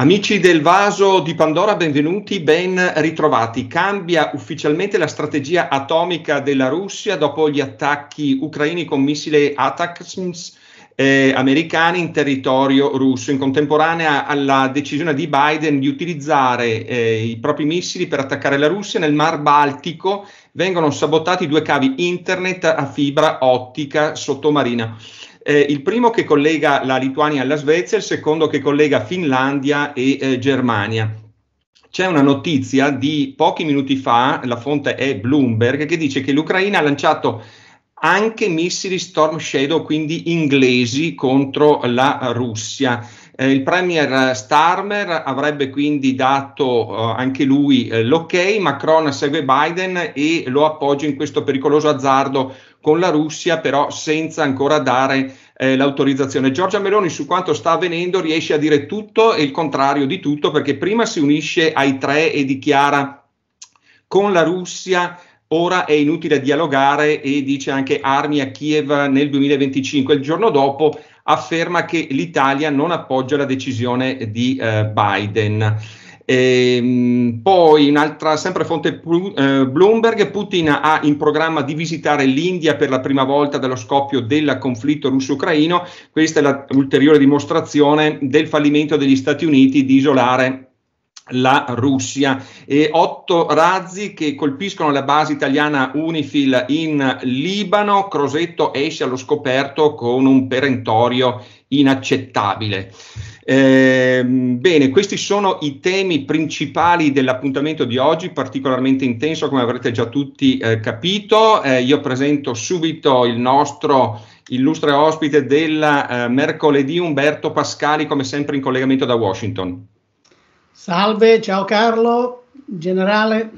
Amici del vaso di Pandora, benvenuti, ben ritrovati. Cambia ufficialmente la strategia atomica della Russia dopo gli attacchi ucraini con missile ATACMS eh, americani in territorio russo, in contemporanea alla decisione di Biden di utilizzare eh, i propri missili per attaccare la Russia nel Mar Baltico, vengono sabotati due cavi internet a fibra ottica sottomarina. Eh, il primo che collega la Lituania alla Svezia, il secondo che collega Finlandia e eh, Germania. C'è una notizia di pochi minuti fa, la fonte è Bloomberg, che dice che l'Ucraina ha lanciato anche missili Storm Shadow, quindi inglesi, contro la Russia. Eh, il Premier Starmer avrebbe quindi dato eh, anche lui eh, l'ok, Macron segue Biden e lo appoggia in questo pericoloso azzardo con la Russia, però senza ancora dare eh, l'autorizzazione. Giorgia Meloni su quanto sta avvenendo riesce a dire tutto e il contrario di tutto perché prima si unisce ai tre e dichiara con la Russia ora è inutile dialogare e dice anche armi a Kiev nel 2025. Il giorno dopo afferma che l'Italia non appoggia la decisione di eh, Biden. E, ehm, poi un'altra, sempre fonte eh, Bloomberg, Putin ha in programma di visitare l'India per la prima volta dallo scoppio del conflitto russo-ucraino. Questa è l'ulteriore dimostrazione del fallimento degli Stati Uniti di isolare la Russia e otto razzi che colpiscono la base italiana Unifil in Libano. Crosetto esce allo scoperto con un perentorio inaccettabile. Eh, bene, questi sono i temi principali dell'appuntamento di oggi, particolarmente intenso come avrete già tutti eh, capito. Eh, io presento subito il nostro illustre ospite del eh, mercoledì, Umberto Pascali, come sempre in collegamento da Washington. Salve, ciao Carlo, generale.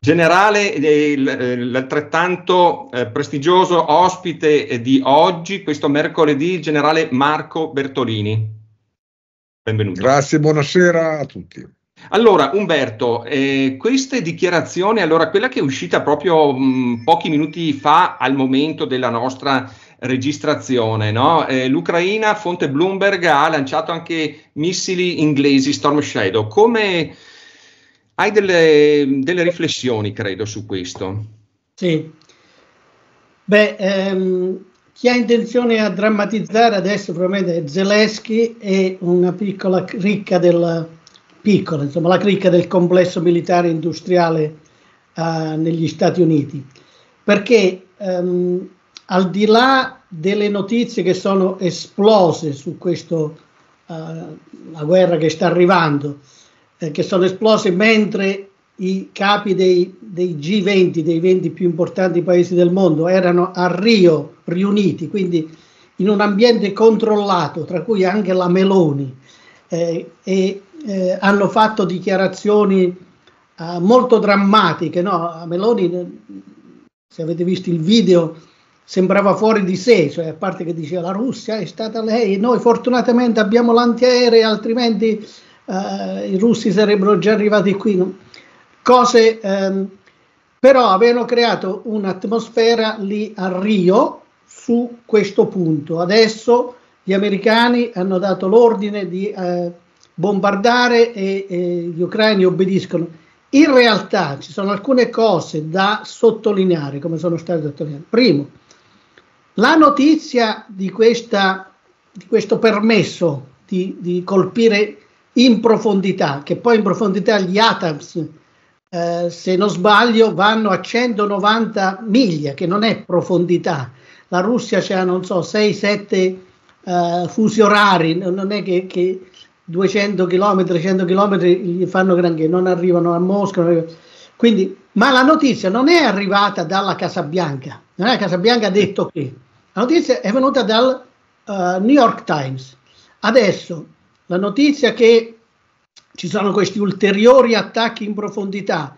Generale, eh, l'altrettanto eh, eh, prestigioso ospite di oggi, questo mercoledì, il generale Marco Bertolini. Benvenuto. Grazie, buonasera a tutti. Allora, Umberto, eh, queste dichiarazioni, allora quella che è uscita proprio mh, mm, pochi minuti fa al momento della nostra registrazione. No? Eh, L'Ucraina, fonte Bloomberg, ha lanciato anche missili inglesi Storm Shadow. Come hai delle, delle riflessioni, credo, su questo? Sì. Beh, ehm, chi ha intenzione a drammatizzare adesso probabilmente Zelensky e una piccola cricca del piccola, insomma, la cricca del complesso militare industriale eh, negli Stati Uniti. Perché ehm, al di là delle notizie che sono esplose su questa eh, uh, guerra che sta arrivando, eh, che sono esplose mentre i capi dei, dei, G20, dei 20 più importanti paesi del mondo, erano a Rio riuniti, quindi in un ambiente controllato, tra cui anche la Meloni, eh, e eh, hanno fatto dichiarazioni eh, molto drammatiche. No? Meloni, se avete visto il video, sembrava fuori di sé, cioè, a parte che diceva la Russia è stata lei, noi fortunatamente abbiamo l'antiaereo, altrimenti eh, i russi sarebbero già arrivati qui. No? Cose, ehm, però avevano creato un'atmosfera lì a Rio su questo punto. Adesso gli americani hanno dato l'ordine di eh, bombardare e, e gli ucraini obbediscono. In realtà ci sono alcune cose da sottolineare, come sono state sottolineate. Primo, la notizia di, questa, di questo permesso di, di, colpire in profondità, che poi in profondità gli ATAMS, eh, se non sbaglio, vanno a 190 miglia, che non è profondità. La Russia ha, non so, 6-7 eh, fusi orari, non è che, che 200 km, 300 km gli fanno granché, non arrivano a Mosca. Quindi, ma la notizia non è arrivata dalla Casa Bianca, non è la Casa Bianca ha detto che. La notizia è venuta dal uh, New York Times. Adesso la notizia che ci sono questi ulteriori attacchi in profondità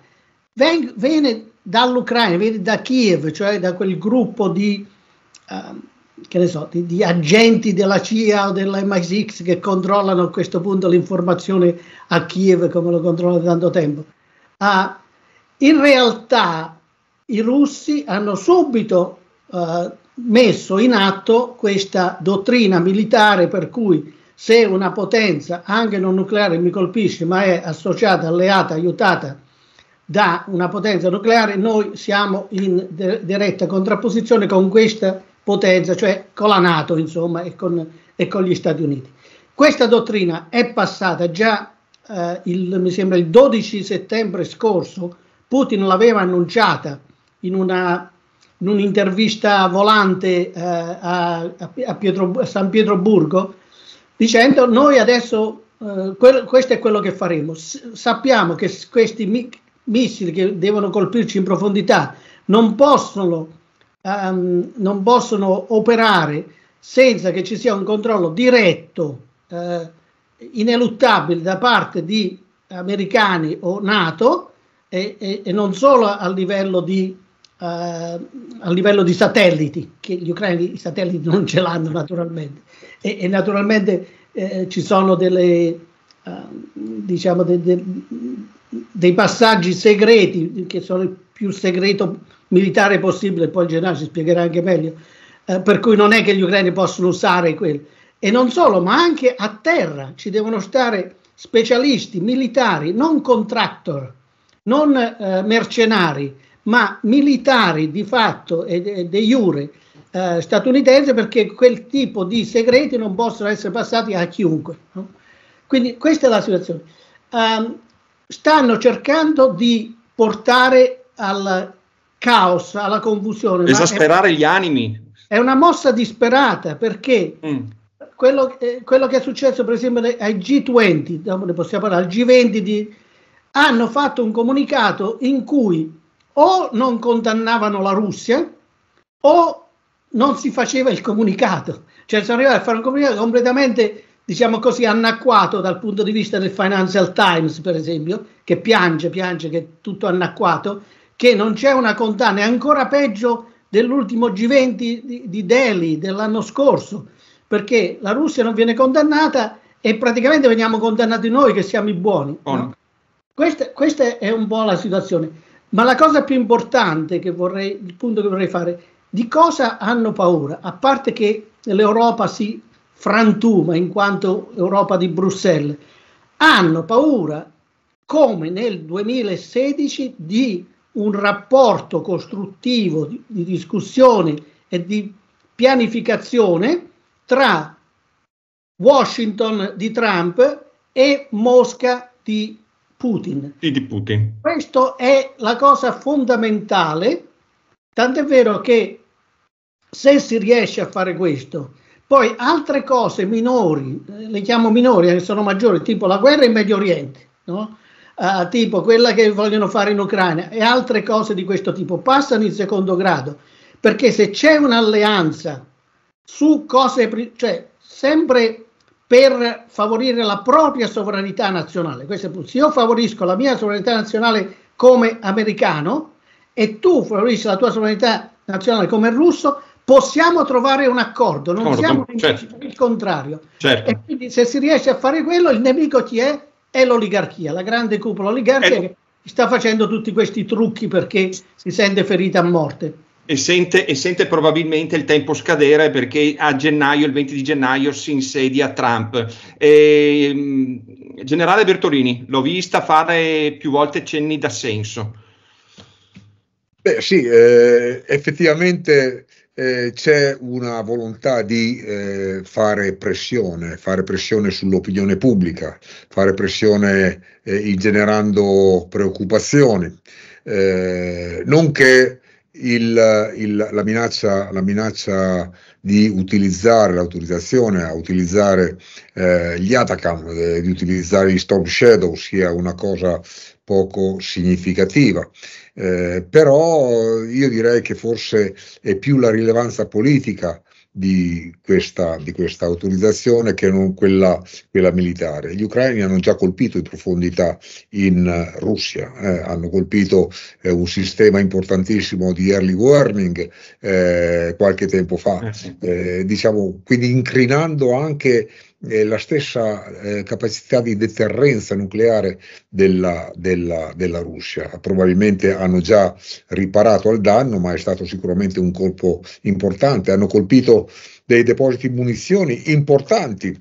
veng- viene dall'Ucraina, viene da Kiev, cioè da quel gruppo di, uh, so, di, di agenti della CIA o dell'MI6 che controllano a questo punto l'informazione a Kiev come lo controllano da tanto tempo. Uh, in realtà i russi hanno subito eh, messo in atto questa dottrina militare per cui se una potenza, anche non nucleare, mi colpisce, ma è associata, alleata, aiutata da una potenza nucleare, noi siamo in de- diretta contrapposizione con questa potenza, cioè con la Nato, insomma, e con, e con gli Stati Uniti. Questa dottrina è passata già, eh, il, mi sembra, il 12 settembre scorso, Putin l'aveva annunciata in una in un'intervista volante eh, a, a, Pietro, a, San Pietroburgo dicendo noi adesso eh, que- questo è quello che faremo. S- sappiamo che questi mi- missili che devono colpirci in profondità non possono, um, non possono operare senza che ci sia un controllo diretto, eh, ineluttabile da parte di americani o Nato e, e, e non solo a livello di eh, a livello di satelliti, che gli ucraini i satelliti non ce l'hanno naturalmente, e, e naturalmente eh, ci sono delle, uh, diciamo de, de, dei passaggi segreti, che sono il più segreto militare possibile, poi il generale ci spiegherà anche meglio, eh, per cui non è che gli ucraini possono usare quello. E non solo, ma anche a terra ci devono stare specialisti, militari, non contractor, non eh, mercenari, ma militari di fatto e de jure eh, statunitense perché quel tipo di segreti non possono essere passati a chiunque. No? Quindi questa è la situazione. Um, stanno cercando di portare al caos, alla confusione. Esasperare è, gli animi. È una mossa disperata perché mm. quello, eh, quello, che è successo per esempio ai G20, ne possiamo parlare, al G20 di, hanno fatto un comunicato in cui o non condannavano la Russia o non si faceva il comunicato. Cioè sono arrivati a fare un comunicato completamente, diciamo così, anacquato dal punto di vista del Financial Times, per esempio, che piange, piange, che è tutto anacquato, che non c'è una condanna, è ancora peggio dell'ultimo G20 di, di Delhi dell'anno scorso, perché la Russia non viene condannata e praticamente veniamo condannati noi che siamo i buoni. No? Questa, questa è un po' la situazione. Ma la cosa più importante che vorrei, il punto che vorrei fare, di cosa hanno paura? A parte che l'Europa si frantuma in quanto Europa di Bruxelles, hanno paura, come nel 2016, di un rapporto costruttivo di, di discussione e di pianificazione tra Washington di Trump e Mosca di Putin. E di Putin. Questa è la cosa fondamentale, tant'è vero che se si riesce a fare questo, poi altre cose minori, eh, le chiamo minori, che eh, sono maggiori, tipo la guerra in Medio Oriente, no? uh, tipo quella che vogliono fare in Ucraina e altre cose di questo tipo, passano in secondo grado, perché se c'è un'alleanza su cose, cioè sempre per favorire la propria sovranità nazionale. Questo è il punto. Se io favorisco la mia sovranità nazionale come americano e tu favorisci la tua sovranità nazionale come russo, possiamo trovare un accordo, non Cordo, siamo certo. il contrario. Certo. E quindi se si riesce a fare quello, il nemico chi è? È l'oligarchia, la grande cupola oligarchica eh. che sta facendo tutti questi trucchi perché si sente ferita a morte. E sente, e sente, probabilmente il tempo scadere perché a gennaio, il 20 di gennaio, si insedia Trump. E, mm, generale Bertolini, l'ho vista fare più volte cenni d'assenso. Beh sì, eh, effettivamente eh, c'è una volontà di eh, fare pressione, fare pressione sull'opinione pubblica, fare pressione eh, generando preoccupazioni. Eh, non che il, il, la, minaccia, la, minaccia, di utilizzare l'autorizzazione a utilizzare eh, gli Atacam, eh, di utilizzare gli Storm Shadow sia una cosa poco significativa. Eh, però io direi che forse è più la rilevanza politica di questa, di questa, autorizzazione che non quella, quella, militare. Gli ucraini hanno già colpito in profondità in eh, Russia, eh, hanno colpito eh, un sistema importantissimo di early warning eh, qualche tempo fa, eh eh, diciamo, quindi incrinando anche eh, la stessa eh, capacità di deterrenza nucleare della, della, della, Russia. Probabilmente hanno già riparato al danno, ma è stato sicuramente un colpo importante. Hanno colpito dei depositi di munizioni importanti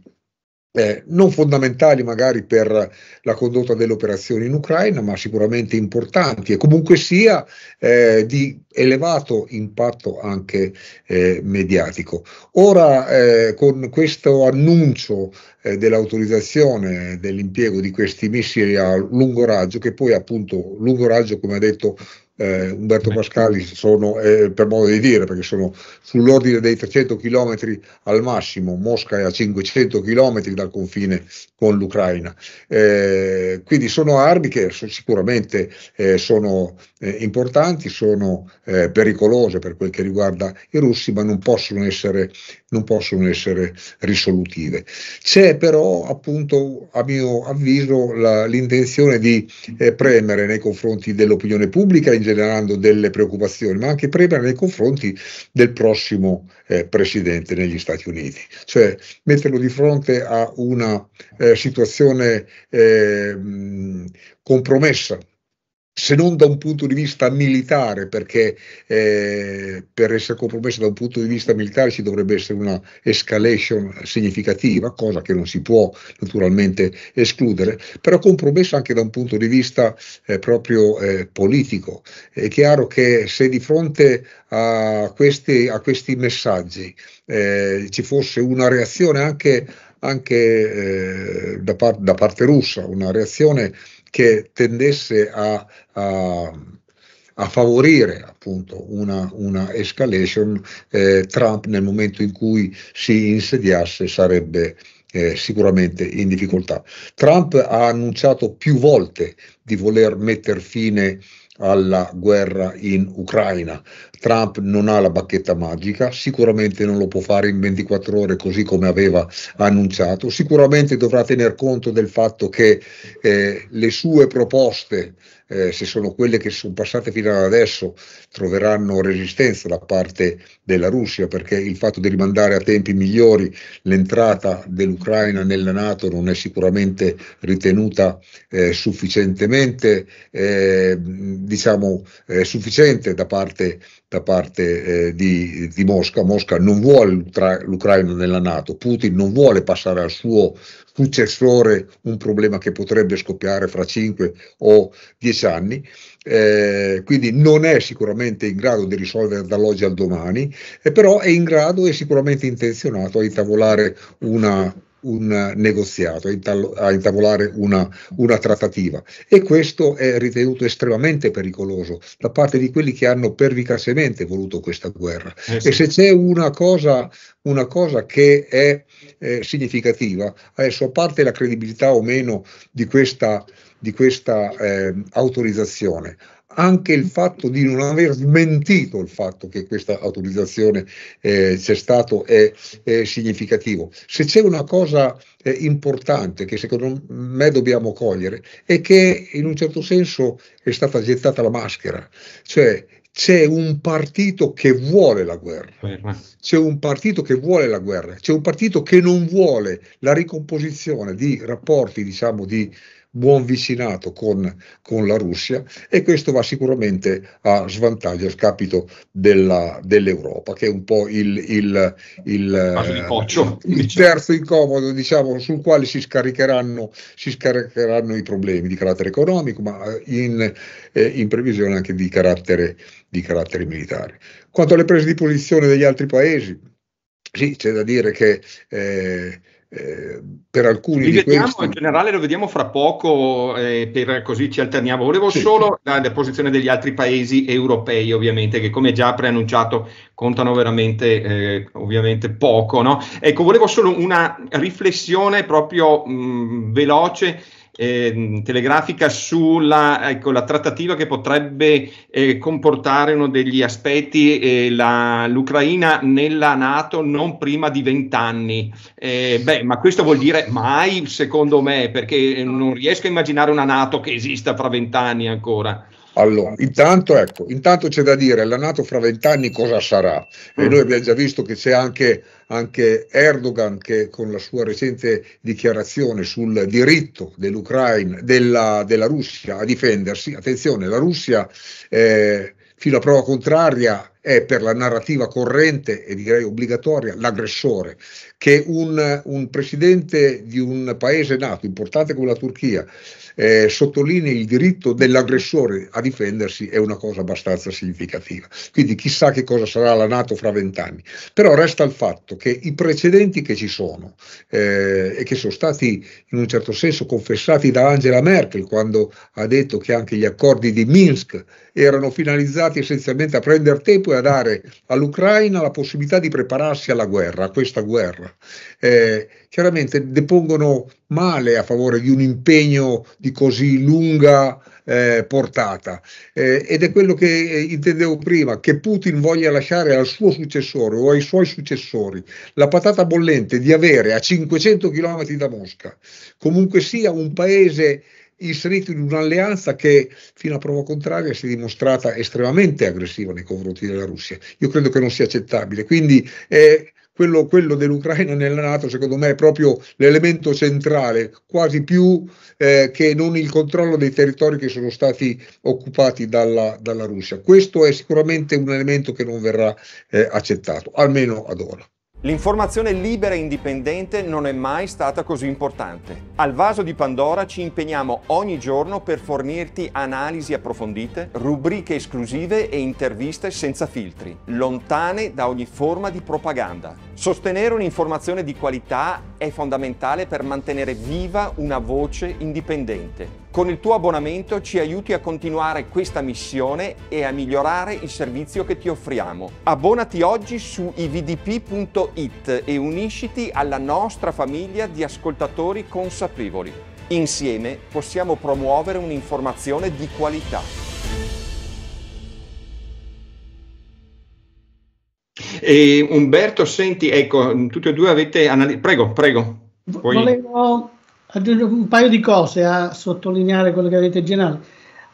eh, non fondamentali magari per la condotta delle operazioni in Ucraina, ma sicuramente importanti e comunque sia eh, di elevato impatto anche eh, mediatico. Ora eh, con questo annuncio eh, dell'autorizzazione dell'impiego di questi missili a lungo raggio, che poi appunto lungo raggio come ha detto eh, Umberto Pascali sono, eh, per modo di dire, perché sono sull'ordine dei 300 km al massimo, Mosca è a 500 km dal confine con l'Ucraina. Eh, quindi sono armi che eh, sono, sicuramente eh, sono importanti, sono eh, pericolose per quel che riguarda i russi, ma non possono essere, non possono essere risolutive. C'è però appunto, a mio avviso, la, l'intenzione di premere nei confronti dell'opinione pubblica in generando delle preoccupazioni, ma anche premere nei confronti del prossimo eh, presidente negli Stati Uniti, cioè metterlo di fronte a una eh, situazione ehm, compromessa se non da un punto di vista militare, perché eh, per essere compromessa da un punto di vista militare ci dovrebbe essere una escalation significativa, cosa che non si può naturalmente escludere, però compromessa anche da un punto di vista eh, proprio eh, politico. È chiaro che se di fronte a questi, a questi messaggi eh, ci fosse una reazione anche anche eh, da, par- da, parte russa, una reazione che tendesse a, a, a favorire appunto una, una escalation, eh, Trump nel momento in cui si insediasse sarebbe eh, sicuramente in difficoltà. Trump ha annunciato più volte di voler mettere fine alla guerra in Ucraina. Trump non ha la bacchetta magica, sicuramente non lo può fare in 24 ore così come aveva annunciato, sicuramente dovrà tener conto del fatto che eh, le sue proposte, eh, se sono quelle che sono passate fino ad adesso, troveranno resistenza da parte della Russia, perché il fatto di rimandare a tempi migliori l'entrata dell'Ucraina nella Nato non è sicuramente ritenuta eh, sufficientemente, eh, diciamo, eh, sufficiente da parte da parte eh, di, di, Mosca. Mosca non vuole l'Ucraina nella Nato, Putin non vuole passare al suo successore un problema che potrebbe scoppiare fra 5 o 10 anni, eh, quindi non è sicuramente in grado di risolvere dall'oggi al domani, eh, però è in grado e sicuramente intenzionato a intavolare una un negoziato, a intavolare una, una, trattativa. E questo è ritenuto estremamente pericoloso da parte di quelli che hanno pervicacemente voluto questa guerra. Eh sì. E se c'è una cosa, una cosa che è eh, significativa, adesso a parte la credibilità o meno di questa, di questa eh, autorizzazione, anche il fatto di non aver smentito il fatto che questa autorizzazione eh, c'è stato è, è, significativo. Se c'è una cosa eh, importante che secondo me dobbiamo cogliere è che in un certo senso è stata gettata la maschera, cioè c'è un partito che vuole la guerra. guerra. c'è un partito che vuole la guerra, c'è un partito che non vuole la ricomposizione di rapporti diciamo, di buon vicinato con, con, la Russia e questo va sicuramente a svantaggio, a scapito della, dell'Europa, che è un po' il, il, il, coccio, il diciamo. terzo incomodo diciamo, sul quale si scaricheranno, si scaricheranno, i problemi di carattere economico, ma eh, in, eh, in previsione anche di carattere, di carattere militare. Quanto alle prese di posizione degli altri paesi, sì, c'è da dire che eh, eh, per alcuni li vediamo, questi... in generale lo vediamo fra poco eh, per così ci alterniamo volevo sì. solo la, la, posizione degli altri paesi europei ovviamente che come già preannunciato contano veramente eh, ovviamente poco no? ecco volevo solo una riflessione proprio mh, veloce eh, telegrafica sulla ecco, trattativa che potrebbe eh, comportare uno degli aspetti eh, la, l'Ucraina nella Nato non prima di vent'anni. Eh, beh, ma questo vuol dire mai, secondo me, perché eh, non riesco a immaginare una Nato che esista fra vent'anni ancora. Allora, intanto, ecco, intanto c'è da dire, la Nato fra vent'anni cosa sarà? E mm. noi abbiamo già visto che c'è anche, anche Erdogan che con la sua recente dichiarazione sul diritto dell'Ucraina, della, della Russia a difendersi, attenzione, la Russia... Eh, fino a prova contraria è per la narrativa corrente e direi obbligatoria l'aggressore, che un, un, presidente di un paese nato importante come la Turchia eh, sottolinei il diritto dell'aggressore a difendersi è una cosa abbastanza significativa. Quindi chissà che cosa sarà la Nato fra vent'anni. Però resta il fatto che i precedenti che ci sono eh, e che sono stati in un certo senso confessati da Angela Merkel quando ha detto che anche gli accordi di Minsk erano finalizzati essenzialmente a prendere tempo e a dare all'Ucraina la possibilità di prepararsi alla guerra, a questa guerra. Eh, chiaramente depongono male a favore di un impegno di così lunga eh, portata. Eh, ed è quello che eh, intendevo prima, che Putin voglia lasciare al suo successore o ai suoi successori la patata bollente di avere a 500 km da Mosca, comunque sia un paese inserito in un'alleanza che fino a prova contraria si è dimostrata estremamente aggressiva nei confronti della Russia. Io credo che non sia accettabile. Quindi eh, quello, quello dell'Ucraina nella Nato secondo me è proprio l'elemento centrale, quasi più eh, che non il controllo dei territori che sono stati occupati dalla, dalla Russia. Questo è sicuramente un elemento che non verrà eh, accettato, almeno ad ora. L'informazione libera e indipendente non è mai stata così importante. Al vaso di Pandora ci impegniamo ogni giorno per fornirti analisi approfondite, rubriche esclusive e interviste senza filtri, lontane da ogni forma di propaganda. Sostenere un'informazione di qualità è fondamentale per mantenere viva una voce indipendente. Con il tuo abbonamento ci aiuti a continuare questa missione e a migliorare il servizio che ti offriamo. Abbonati oggi su ivdp.it e unisciti alla nostra famiglia di ascoltatori consapevoli. Insieme possiamo promuovere un'informazione di qualità. E Umberto, senti, ecco, tutti e due avete analizzato. Prego, prego. Poi... Volevo aggiungere un paio di cose a sottolineare quello che avete generato.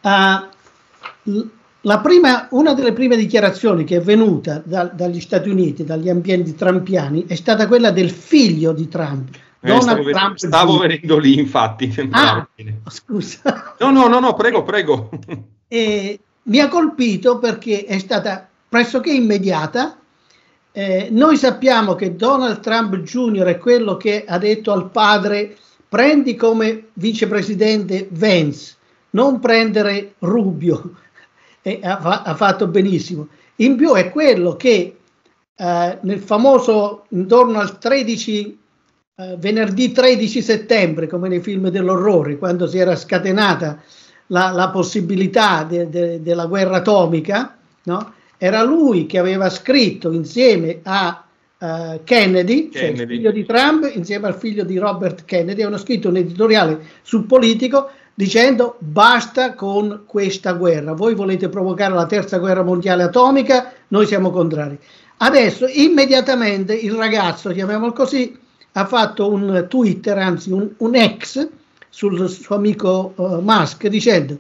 Uh, ah, prima, una delle prime dichiarazioni che è venuta da, dagli Stati Uniti, dagli ambienti trampiani, è stata quella del figlio di Trump, eh, stavo, Trump stavo venendo lì, infatti. Ah, scusa. No, no, no, no, prego, prego. E mi ha colpito perché è stata pressoché immediata eh, noi sappiamo che Donald Trump Jr. è quello che ha detto al padre prendi come vicepresidente Vance, non prendere Rubio. E ha, ha fatto benissimo. In più è quello che eh, nel famoso intorno al 13 eh, venerdì 13 settembre, come nei film dell'orrore, quando si era scatenata la, la possibilità de, de, della guerra atomica, no? era lui che aveva scritto insieme a uh, eh, Kennedy, Kennedy. Cioè il figlio di Trump, insieme al figlio di Robert Kennedy, hanno scritto un editoriale sul politico dicendo basta con questa guerra, voi volete provocare la terza guerra mondiale atomica, noi siamo contrari. Adesso immediatamente il ragazzo, chiamiamolo così, ha fatto un Twitter, anzi un, un ex sul suo amico uh, Musk dicendo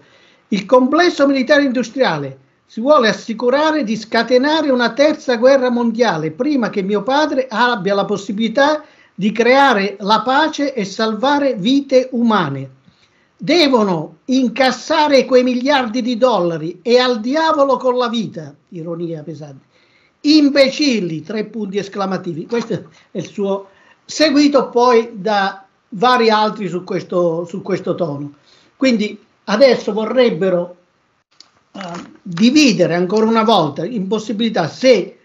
il complesso militare industriale si vuole assicurare di scatenare una terza guerra mondiale prima che mio padre abbia la possibilità di creare la pace e salvare vite umane. Devono incassare quei miliardi di dollari e al diavolo con la vita, ironia pesante. Imbecilli, tre punti esclamativi. Questo è il suo seguito poi da vari altri su questo, su questo tono. Quindi adesso vorrebbero eh, dividere ancora una volta impossibilità se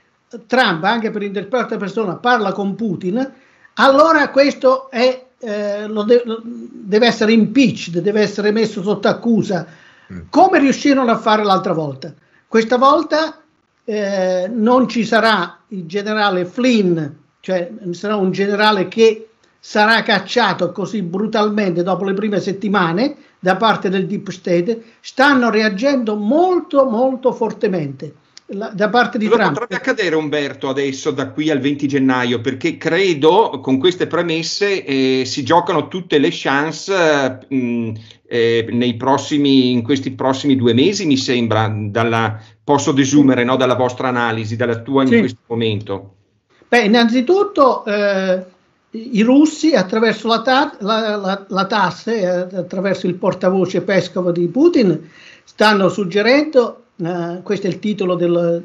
Trump, anche per interpretare persona, parla con Putin, allora questo è, eh, de- deve essere impeached, deve essere messo sotto accusa, mm. come riuscirono a fare l'altra volta. Questa volta eh, non ci sarà il generale Flynn, cioè sarà un generale che sarà cacciato così brutalmente dopo le prime settimane, da parte del deep state stanno reagendo molto molto fortemente la, da parte di Lo Trump. potrebbe accadere Umberto adesso da qui al 20 gennaio perché credo con queste premesse eh, si giocano tutte le chance eh, mh, eh, prossimi, in questi prossimi due mesi mi sembra dalla, posso desumere no, dalla vostra analisi dalla tua sì. in questo momento Beh innanzitutto eh, i russi attraverso la, ta- la, la, la TAS, eh, attraverso il portavoce Pescovo di Putin, stanno suggerendo, eh, questo è il titolo del,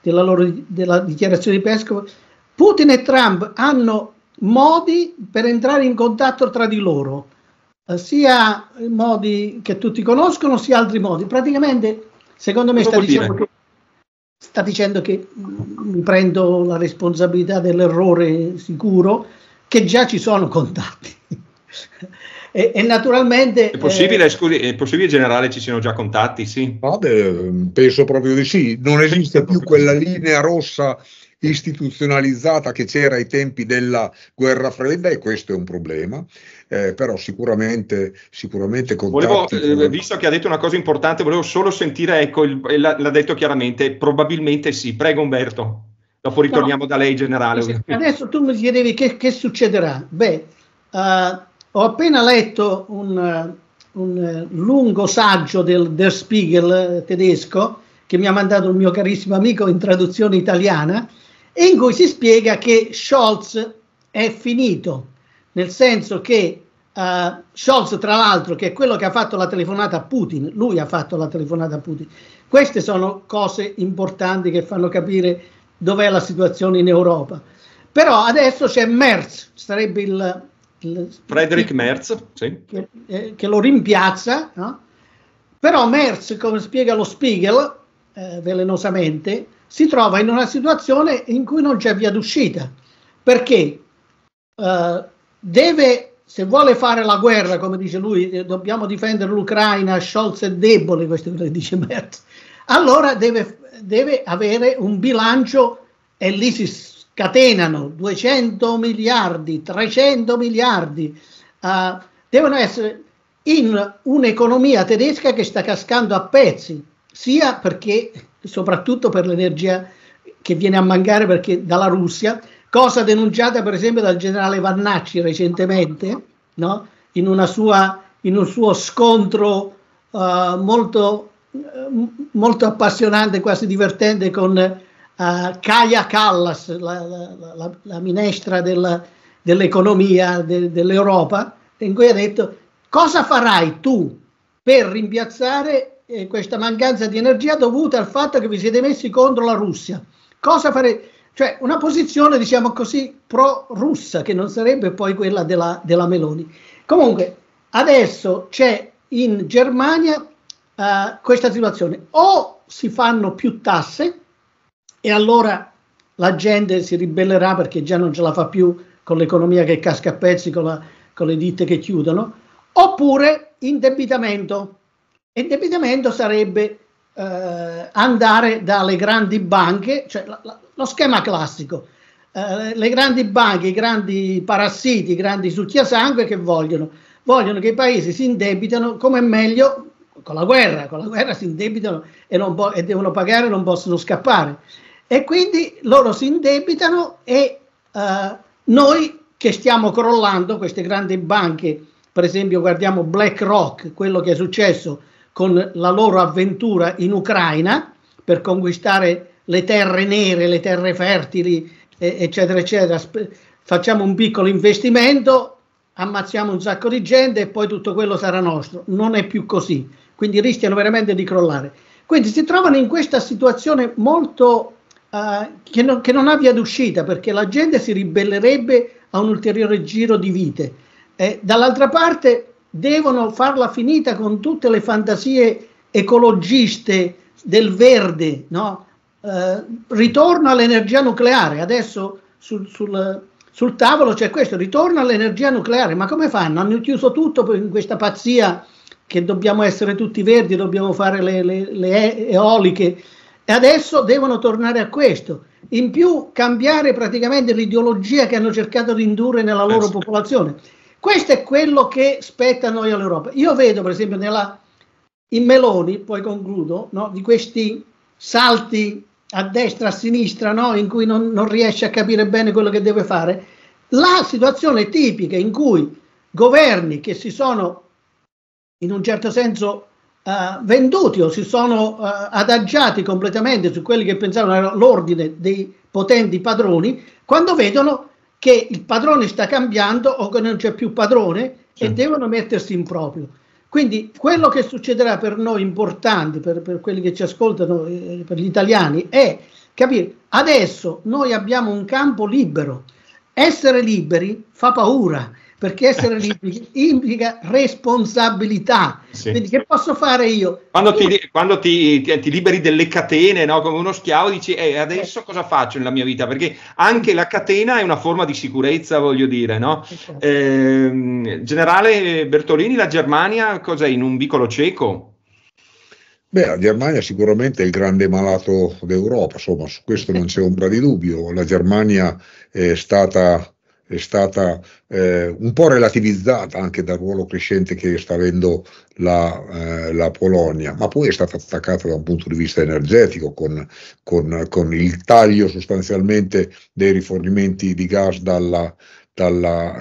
della, loro, della dichiarazione di Pescovo, Putin e Trump hanno modi per entrare in contatto tra di loro, eh, sia modi che tutti conoscono, sia altri modi. Praticamente, secondo me, sta dicendo, che, sta dicendo, che, mm, mi prendo la responsabilità dell'errore sicuro che già ci sono contatti. e, e, naturalmente... È possibile, eh, scusi, è possibile, generale, ci siano già contatti, sì? Vabbè, penso proprio di sì. Non esiste più quella linea rossa istituzionalizzata che c'era ai tempi della guerra fredda e questo è un problema, eh, però sicuramente, sicuramente volevo, eh, Visto che ha detto una cosa importante, volevo solo sentire, ecco, il, l'ha detto chiaramente, probabilmente sì. Prego Umberto. Dopo ritorniamo no. da lei eh, generale. Adesso tu mi chiedevi che, che succederà. Beh, uh, ho appena letto un, eh, un lungo saggio del Der Spiegel tedesco che mi ha mandato un mio carissimo amico in traduzione italiana in cui si spiega che Scholz è finito, nel senso che uh, Scholz, tra l'altro, che è quello che ha fatto la telefonata a Putin, lui ha fatto la telefonata a Putin. Queste sono cose importanti che fanno capire dov'è la situazione in Europa. Però adesso c'è Merz, sarebbe il... il Frederick il, Merz, sì. che, eh, che, lo rimpiazza, no? però Merz, come spiega lo Spiegel, eh, velenosamente, si trova in una situazione in cui non c'è via d'uscita, perché eh, deve se vuole fare la guerra, come dice lui, eh, dobbiamo difendere l'Ucraina, Scholz è debole, questo dice Merz, allora deve deve avere un bilancio e lì si scatenano 200 miliardi, 300 miliardi, uh, devono essere in un'economia tedesca che sta cascando a pezzi, sia perché, soprattutto per l'energia che viene a mancare perché, dalla Russia, cosa denunciata per esempio dal generale Vannacci recentemente, no? in, sua, in, un suo scontro uh, molto eh, molto appassionante, quasi divertente con uh, Kaya Callas, la, la, la, la minestra della, dell'economia de, dell'Europa, in cui ha detto cosa farai tu per rimpiazzare eh, questa mancanza di energia dovuta al fatto che vi siete messi contro la Russia? Cosa farei? Cioè una posizione, diciamo così, pro-russa, che non sarebbe poi quella della, della Meloni. Comunque, adesso c'è in Germania eh, questa situazione. O si fanno più tasse e allora la gente si ribellerà perché già non ce la fa più con l'economia che casca a pezzi, con, la, con le ditte che chiudono, oppure indebitamento. Indebitamento sarebbe eh, andare dalle grandi banche, cioè la, la, lo schema classico, eh, le grandi banche, i grandi parassiti, i grandi succhiasangue che vogliono? Vogliono che i paesi si indebitano come meglio con la guerra, con la guerra si indebitano e, po- e devono pagare, non possono scappare. E quindi loro si indebitano e eh, noi che stiamo crollando, queste grandi banche, per esempio guardiamo BlackRock, quello che è successo con la loro avventura in Ucraina per conquistare le terre nere, le terre fertili, eccetera, eccetera. Facciamo un piccolo investimento, ammazziamo un sacco di gente e poi tutto quello sarà nostro. Non è più così quindi rischiano veramente di crollare. Quindi si trovano in questa situazione molto uh, che, non, che, non, ha via d'uscita perché la gente si ribellerebbe a un ulteriore giro di vite. Eh, dall'altra parte devono farla finita con tutte le fantasie ecologiste del verde, no? eh, ritorno all'energia nucleare, adesso sul, sul, sul tavolo c'è questo, ritorno all'energia nucleare, ma come fanno? Hanno chiuso tutto in questa pazzia che dobbiamo essere tutti verdi, dobbiamo fare le, le, le eoliche. E adesso devono tornare a questo. In più cambiare praticamente l'ideologia che hanno cercato di indurre nella loro eh popolazione. Questo è quello che spetta a noi all'Europa. Io vedo per esempio nella, in Meloni, poi concludo, no, di questi salti a destra, a sinistra, no, in cui non, non riesce a capire bene quello che deve fare, la situazione tipica in cui governi che si sono in un certo senso eh, venduti o si sono eh, adagiati completamente su quelli che pensavano era l'ordine dei potenti padroni, quando vedono che il padrone sta cambiando o che non c'è più padrone sì. e devono mettersi in proprio. Quindi quello che succederà per noi importante, per, per quelli che ci ascoltano, eh, per gli italiani, è capire, adesso noi abbiamo un campo libero, essere liberi fa paura perché essere liberi implica responsabilità. Sì. Quindi che posso fare io? Quando, ti, quando ti, ti liberi delle catene, no? come uno schiavo, dici eh, eh, adesso cosa faccio nella mia vita? Perché anche la catena è una forma di sicurezza, voglio dire. No? Eh, certo. ehm, generale Bertolini, la Germania cos'è? In un vicolo cieco? Beh, la Germania sicuramente è il grande malato d'Europa, insomma, su questo non c'è ombra di dubbio. La Germania è stata è stata eh, un po' relativizzata anche dal ruolo crescente che sta avendo la, eh, la, Polonia, ma poi è stata attaccata da un punto di vista energetico con, con, con il taglio sostanzialmente dei rifornimenti di gas dalla, dalla,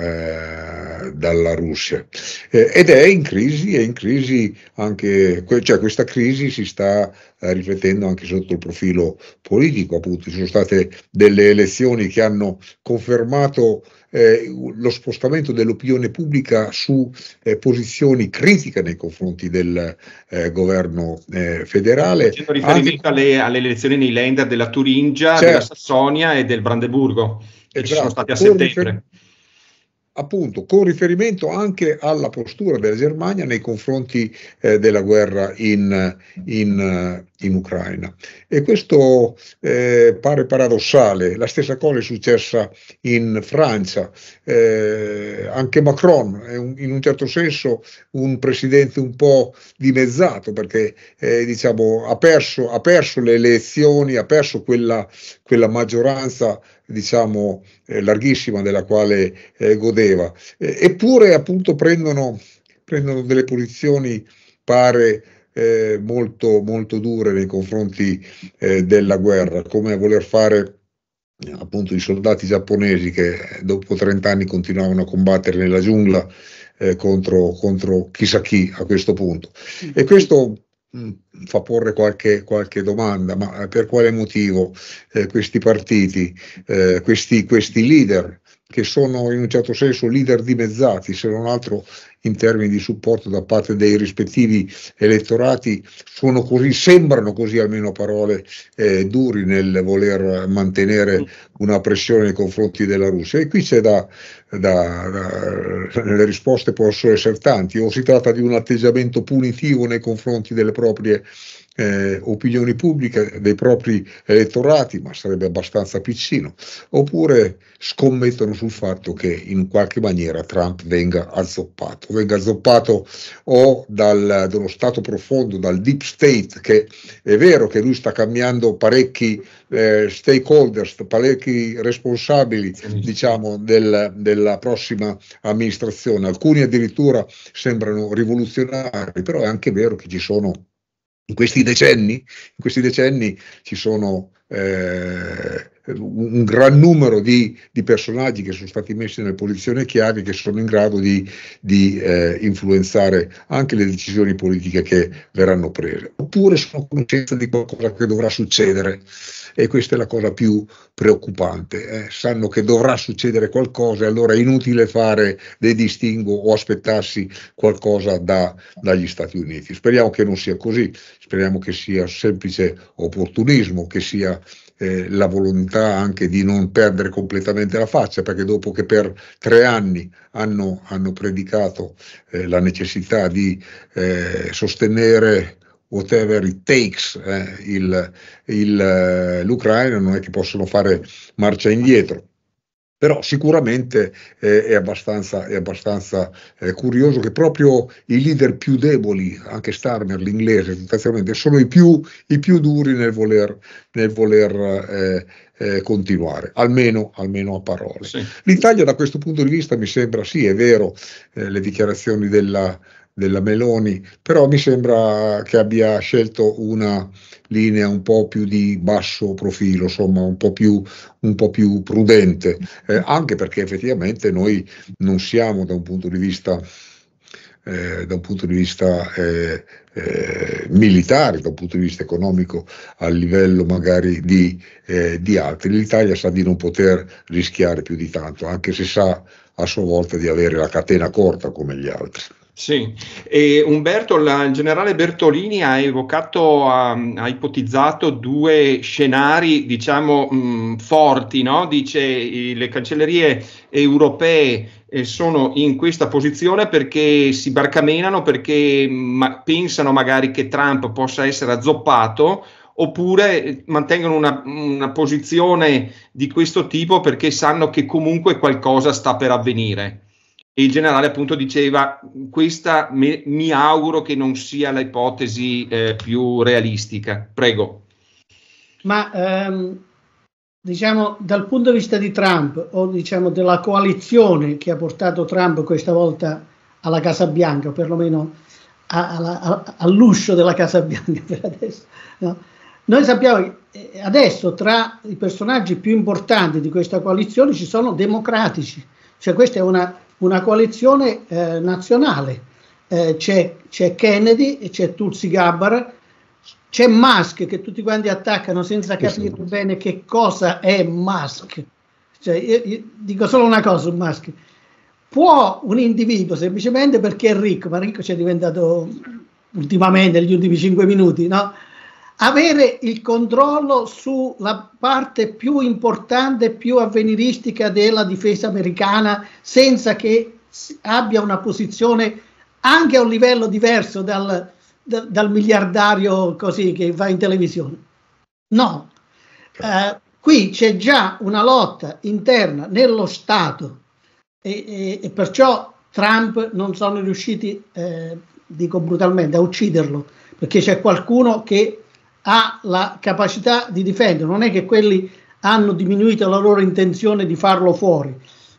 eh, dalla, Russia. Eh, ed è in crisi, è in crisi anche, cioè questa crisi si sta eh, riflettendo anche sotto il profilo politico, appunto. Ci sono state delle elezioni che hanno confermato eh, lo spostamento dell'opinione pubblica su eh, posizioni critiche nei confronti del eh, governo eh, federale. Facendo riferimento anche... alle, alle, elezioni nei Länder della Turingia, certo. della Sassonia e del Brandeburgo, che esatto. ci sono esatto. state a settembre. Rifer- appunto con riferimento anche alla postura della Germania nei confronti eh, della guerra in, in, eh, in, Ucraina. E questo eh, pare paradossale, la stessa cosa è successa in Francia, eh, anche Macron è un, in un certo senso un presidente un po' dimezzato perché eh, diciamo, ha perso, ha, perso, le elezioni, ha perso quella, quella maggioranza diciamo, eh, larghissima della quale eh, godeva, eppure appunto prendono, prendono, delle posizioni, pare, eh, molto, molto dure nei confronti eh, della guerra, come voler fare appunto i soldati giapponesi che eh, dopo 30 anni continuavano a combattere nella giungla eh, contro, contro, chissà chi a questo punto. Mm. E questo Mm, fa porre qualche, qualche, domanda, ma eh, per quale motivo eh, questi partiti, eh, questi, questi, leader, che sono in un certo senso leader dimezzati, se non altro in termini di supporto da parte dei rispettivi elettorati sono così, sembrano così almeno parole eh, duri nel voler mantenere una pressione nei confronti della Russia. E qui c'è da, da, da, le risposte possono essere tanti, o si tratta di un atteggiamento punitivo nei confronti delle proprie eh, opinione pubblica dei propri elettorati, ma sarebbe abbastanza piccino, oppure scommettono sul fatto che in qualche maniera Trump venga azzoppato, venga azzoppato o dal, dallo Stato profondo, dal deep state, che è vero che lui sta cambiando parecchi eh, stakeholders, parecchi responsabili sì. diciamo, del, della prossima amministrazione, alcuni addirittura sembrano rivoluzionari, però è anche vero che ci sono in questi decenni, in questi decenni ci sono eh, un gran numero di, di, personaggi che sono stati messi nelle posizioni chiave che sono in grado di, di eh, influenzare anche le decisioni politiche che verranno prese, oppure sono a conoscenza di qualcosa che dovrà succedere e questa è la cosa più preoccupante, eh. sanno che dovrà succedere qualcosa e allora è inutile fare dei distinguo o aspettarsi qualcosa da, dagli Stati Uniti. Speriamo che non sia così, speriamo che sia semplice opportunismo, che sia eh, la volontà anche di non perdere completamente la faccia, perché dopo che per tre anni hanno, hanno predicato eh, la necessità di eh, sostenere whatever it takes eh, il, il, eh, l'Ucraina, non è che possono fare marcia indietro però sicuramente eh, è abbastanza, è abbastanza eh, curioso che proprio i leader più deboli, anche Starmer, l'inglese, sostanzialmente, sono i più, i più, duri nel voler, nel voler eh, eh continuare, almeno, almeno, a parole. Sì. L'Italia da questo punto di vista mi sembra, sì, è vero, eh, le dichiarazioni della, della Meloni, però mi sembra che abbia scelto una linea un po' più di basso profilo, insomma un po' più, un po più prudente, eh, anche perché effettivamente noi non siamo da un punto di vista... Eh, da un punto di vista eh, eh, militare, da un punto di vista economico, a livello magari di, eh, di altri. L'Italia sa di non poter rischiare più di tanto, anche se sa a sua volta di avere la catena corta come gli altri. Sì, e Umberto, il generale Bertolini ha evocato, ha, ha ipotizzato due scenari, diciamo, mh, mm, forti, no? Dice i, le cancellerie europee eh, sono in questa posizione perché si barcamenano, perché mm, ma, pensano magari che Trump possa essere azzoppato oppure eh, mantengono una, una, posizione di questo tipo perché sanno che comunque qualcosa sta per avvenire il generale appunto diceva questa me, mi auguro che non sia l'ipotesi eh, più realistica. Prego. Ma ehm, diciamo dal punto di vista di Trump o diciamo della coalizione che ha portato Trump questa volta alla Casa Bianca, o perlomeno a, a, a, all'uscio della Casa Bianca per adesso, no? noi sappiamo che eh, adesso tra i personaggi più importanti di questa coalizione ci sono democratici, cioè questa è una una coalizione eh, nazionale. Eh, c'è, c'è, Kennedy, c'è Tulsi Gabbard, c'è Musk che tutti quanti attaccano senza capire bene che cosa è Musk. Cioè, io, io dico solo una cosa su Musk. Può un individuo, semplicemente perché è ricco, ma ricco c'è diventato ultimamente negli ultimi cinque minuti, no? avere il controllo sulla parte più importante, più avveniristica della difesa americana senza che abbia una posizione anche a un livello diverso dal, dal, dal miliardario così che va in televisione. No, eh, qui c'è già una lotta interna nello Stato e, e, e perciò Trump non sono riusciti, eh, dico brutalmente, a ucciderlo perché c'è qualcuno che ha la capacità di difendere, non è che quelli hanno diminuito la loro intenzione di farlo fuori,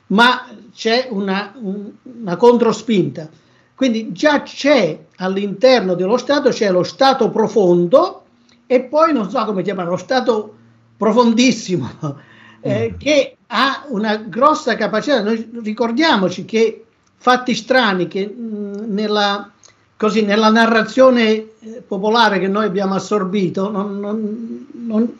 ma c'è una, una controspinta. Quindi già c'è all'interno dello Stato, c'è lo Stato profondo e poi non so come chiamarlo, lo Stato profondissimo, eh, mm. che ha una grossa capacità. Noi ricordiamoci che fatti strani che mh, mm, nella così nella narrazione eh, popolare che noi abbiamo assorbito non, non, non,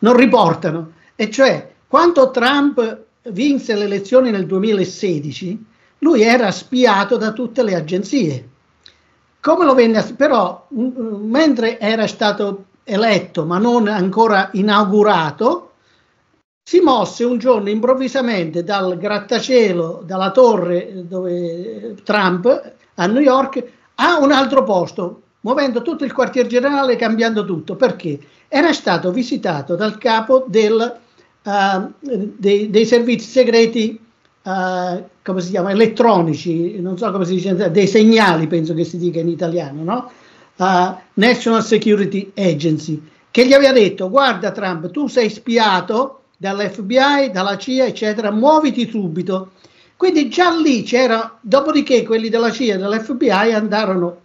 non riportano. E cioè, quando Trump vinse le elezioni nel 2016, lui era spiato da tutte le agenzie. Come lo venne, a, però, mentre era stato eletto, ma non ancora inaugurato, si mosse un giorno improvvisamente dal grattacielo, dalla torre eh, dove Trump a New York, a un altro posto, muovendo tutto il quartier generale, e cambiando tutto, perché era stato visitato dal capo del, uh, dei, dei, servizi segreti, uh, come si chiama, elettronici, non so come si dice, dei segnali, penso che si dica in italiano, no? Uh, National Security Agency, che gli aveva detto, guarda Trump, tu sei spiato dall'FBI, dalla CIA, eccetera, muoviti subito. Quindi già lì c'era, dopodiché quelli della CIA e dell'FBI andarono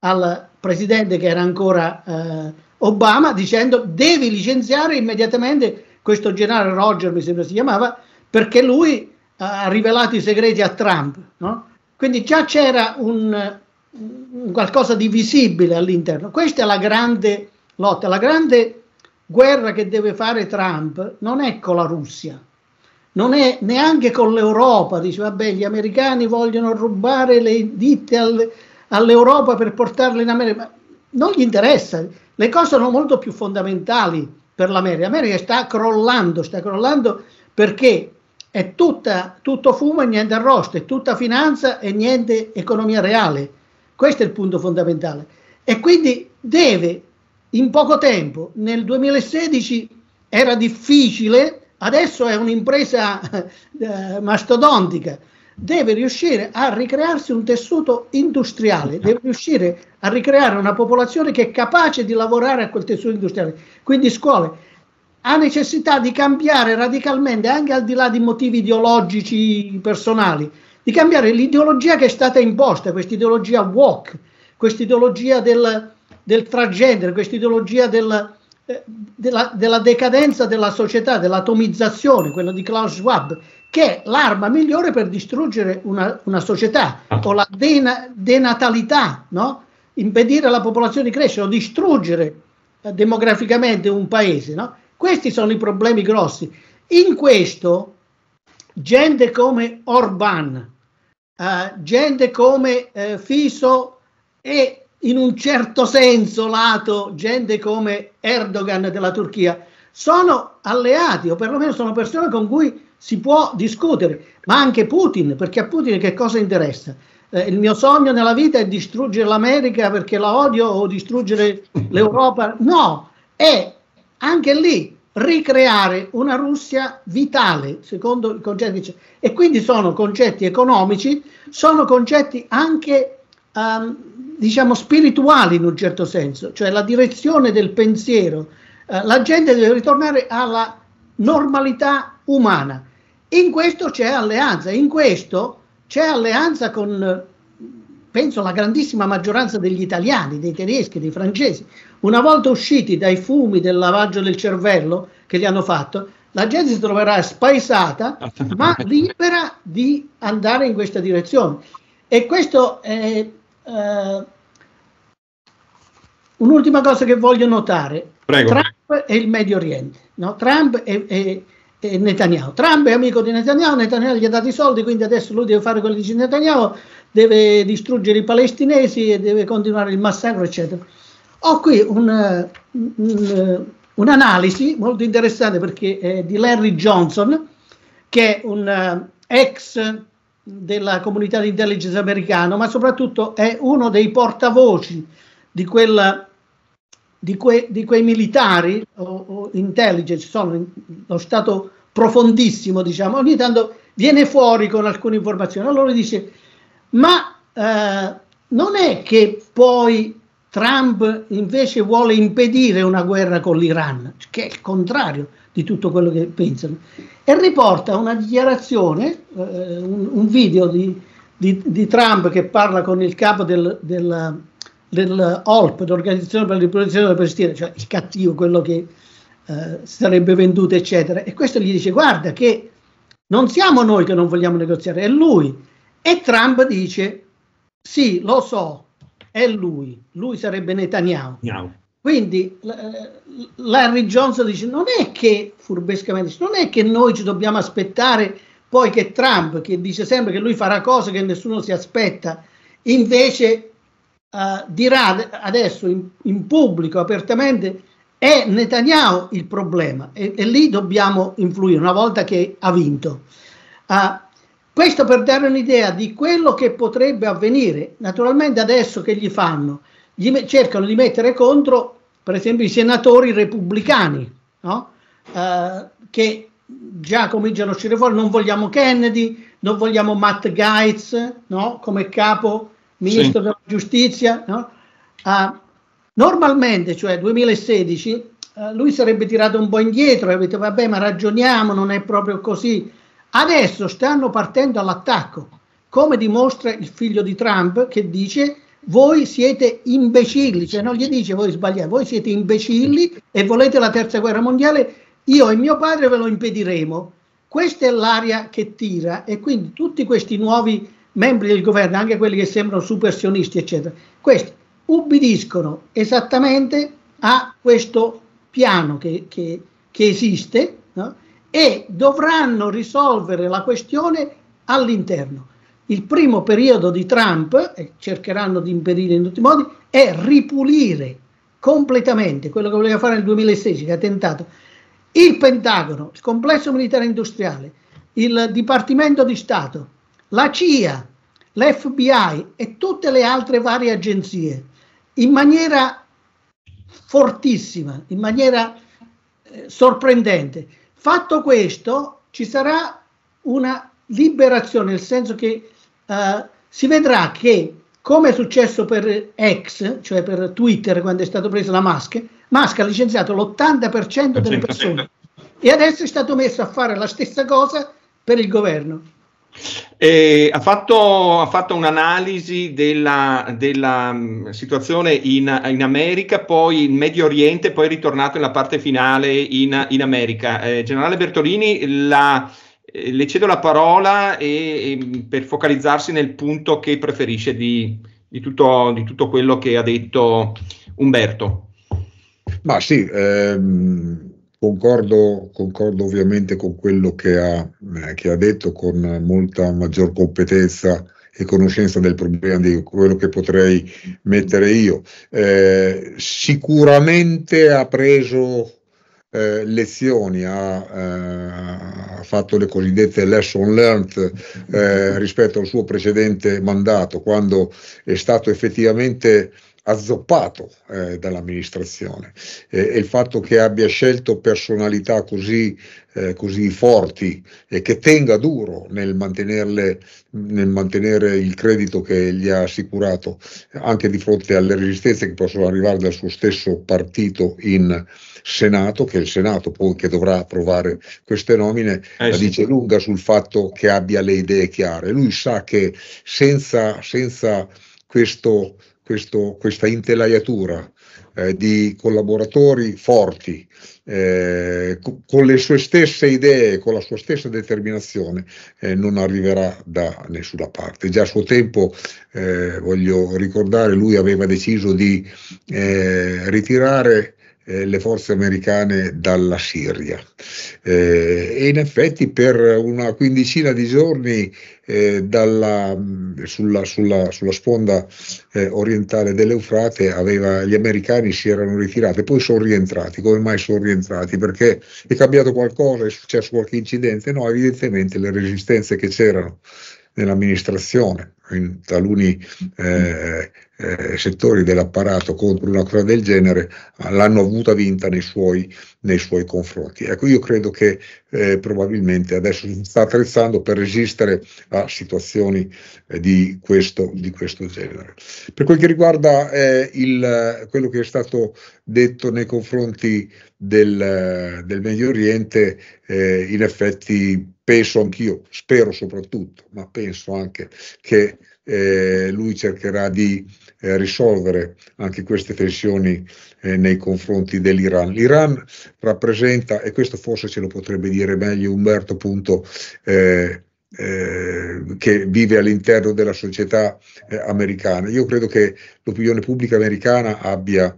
al presidente che era ancora eh, Obama dicendo devi licenziare immediatamente questo generale Roger, mi sembra si chiamava, perché lui eh, ha rivelato i segreti a Trump. No? Quindi già c'era un, un qualcosa di visibile all'interno. Questa è la grande lotta, la grande guerra che deve fare Trump non è con la Russia, non è neanche con l'Europa, dice vabbè gli americani vogliono rubare le ditte al, all'Europa per portarle in America, ma non gli interessa, le cose sono molto più fondamentali per l'America, l'America sta crollando, sta crollando perché è tutta, tutto fumo e niente arrosto, è tutta finanza e niente economia reale, questo è il punto fondamentale e quindi deve in poco tempo, nel 2016 era difficile adesso è un'impresa eh, mastodontica, deve riuscire a ricrearsi un tessuto industriale, deve riuscire a ricreare una popolazione che è capace di lavorare a quel tessuto industriale, quindi scuole. Ha necessità di cambiare radicalmente, anche al di là di motivi ideologici personali, di cambiare l'ideologia che è stata imposta, questa ideologia woke, questa ideologia del, del transgender, questa ideologia del, eh, della, della, decadenza della società, dell'atomizzazione, quella di Klaus Schwab, che è l'arma migliore per distruggere una, una società, o la dena, denatalità, no? impedire alla popolazione di crescere o distruggere eh, demograficamente un paese. No? Questi sono i problemi grossi. In questo, gente come Orban, eh, gente come eh, Fiso e in un certo senso lato gente come Erdogan della Turchia, sono alleati o perlomeno sono persone con cui si può discutere, ma anche Putin, perché a Putin che cosa interessa? Eh, il mio sogno nella vita è distruggere l'America perché la odio o distruggere l'Europa, no, è anche lì ricreare una Russia vitale, secondo i concetti. E quindi sono concetti economici, sono concetti anche um, diciamo spirituali in un certo senso, cioè la direzione del pensiero. Uh, la gente deve ritornare alla normalità umana. In questo c'è alleanza, in questo c'è alleanza con, penso, la grandissima maggioranza degli italiani, dei tedeschi, dei francesi. Una volta usciti dai fumi del lavaggio del cervello che gli hanno fatto, la gente si troverà spaesata, ma libera di andare in questa direzione. E questo è eh, un'ultima cosa che voglio notare. Prego. Trump e il Medio Oriente. No? Trump e, e, e, Netanyahu. Trump è amico di Netanyahu, Netanyahu gli ha dato i soldi, quindi adesso lui deve fare quello che dice Netanyahu, deve distruggere i palestinesi e deve continuare il massacro, eccetera. Ho qui un, un, un, un'analisi molto interessante perché è di Larry Johnson, che è un eh, ex della comunità di intelligence americano, ma soprattutto è uno dei portavoci di, quella, di, que, di quei militari o, o intelligence, sono lo stato profondissimo, diciamo, ogni tanto viene fuori con alcune informazioni. Allora dice, ma eh, non è che poi Trump invece vuole impedire una guerra con l'Iran, che è il contrario di tutto quello che pensano, e riporta una dichiarazione, eh, un, un, video di, di, di, Trump che parla con il capo del, del, dell'OLP, dell'Organizzazione per l'Iproduzione della Palestina, cioè il cattivo, quello che eh, sarebbe venduto, eccetera, e questo gli dice guarda che non siamo noi che non vogliamo negoziare, è lui. E Trump dice sì, lo so, è lui, lui sarebbe Netanyahu. No. Quindi eh, Larry Johnson dice non è che, furbescamente, non è che noi ci dobbiamo aspettare poi che Trump, che dice sempre che lui farà cose che nessuno si aspetta, invece eh, dirà adesso in, in, pubblico, apertamente, è Netanyahu il problema e, e, lì dobbiamo influire una volta che ha vinto. Uh, questo per dare un'idea di quello che potrebbe avvenire. Naturalmente adesso che gli fanno? Gli cercano di mettere contro, per esempio, i senatori repubblicani, no? eh, che già cominciano a uscire fuori, non vogliamo Kennedy, non vogliamo Matt Gaetz no? come capo ministro sì. della giustizia. No? Eh, normalmente, cioè 2016, eh, lui sarebbe tirato un po' indietro e avete detto vabbè ma ragioniamo, non è proprio così Adesso stanno partendo all'attacco, come dimostra il figlio di Trump che dice voi siete imbecilli, cioè non gli dice voi sbagliate, voi siete imbecilli e volete la terza guerra mondiale, io e mio padre ve lo impediremo. Questa è l'aria che tira e quindi tutti questi nuovi membri del governo, anche quelli che sembrano supersionisti, eccetera, questi ubbidiscono esattamente a questo piano che, che, che esiste no? e dovranno risolvere la questione all'interno. Il primo periodo di Trump, e cercheranno di impedire in tutti i modi, è ripulire completamente quello che voleva fare nel 2016, che ha tentato il Pentagono, il complesso militare industriale, il Dipartimento di Stato, la CIA, l'FBI e tutte le altre varie agenzie in maniera fortissima, in maniera eh, sorprendente. Fatto questo, ci sarà una liberazione, nel senso che eh, si vedrà che, come è successo per X, cioè per Twitter quando è stata presa la Musk, Musk ha licenziato l'80% delle persone e adesso è stato messo a fare la stessa cosa per il governo. Eh, ha, fatto, ha, fatto, un'analisi della, della um, situazione in, in, America, poi in Medio Oriente, poi è ritornato nella parte finale in, in America. Eh, Generale Bertolini, la, eh, le cedo la parola e, e mm, per focalizzarsi nel punto che preferisce di, di, tutto, di tutto quello che ha detto Umberto. Ma sì, ehm, Concordo, concordo, ovviamente con quello che ha, eh, che ha, detto con molta maggior competenza e conoscenza del problema di quello che potrei mettere io. Eh, sicuramente ha preso eh, lezioni, ha, eh, ha, fatto le cosiddette lesson learned eh, rispetto al suo precedente mandato, quando è stato effettivamente azzoppato eh, dall'amministrazione eh, e il fatto che abbia scelto personalità così, eh, così forti e che tenga duro nel, mantenerle, nel, mantenere il credito che gli ha assicurato anche di fronte alle resistenze che possono arrivare dal suo stesso partito in Senato, che è il Senato poi che dovrà approvare queste nomine, eh la sì. dice lunga sul fatto che abbia le idee chiare. Lui sa che senza, senza questo questo, questa intelaiatura eh, di collaboratori forti, eh, con le sue stesse idee, con la sua stessa determinazione, eh, non arriverà da nessuna parte. Già a suo tempo, eh, voglio ricordare, lui aveva deciso di eh, ritirare eh, le forze americane dalla Siria. Eh, e in effetti per una quindicina di giorni eh, dalla, sulla, sulla, sulla, sponda eh, orientale dell'Eufrate aveva, gli americani si erano ritirati, poi sono rientrati. Come mai sono rientrati? Perché è cambiato qualcosa, è successo qualche incidente? No, evidentemente le resistenze che c'erano nell'amministrazione, in taluni eh, eh, settori dell'apparato contro una cosa del genere, l'hanno avuta vinta nei suoi, nei suoi confronti. Ecco, io credo che eh, probabilmente adesso si sta attrezzando per resistere a situazioni eh, di questo, di, questo, genere. Per quel che riguarda eh, il, quello che è stato detto nei confronti del, del Medio Oriente, eh, in effetti penso anch'io, spero soprattutto, ma penso anche che eh, lui cercherà di eh, risolvere anche queste tensioni eh, nei confronti dell'Iran. L'Iran rappresenta, e questo forse ce lo potrebbe dire meglio Umberto, appunto, eh, eh, che vive all'interno della società eh, americana. Io credo che l'opinione pubblica americana abbia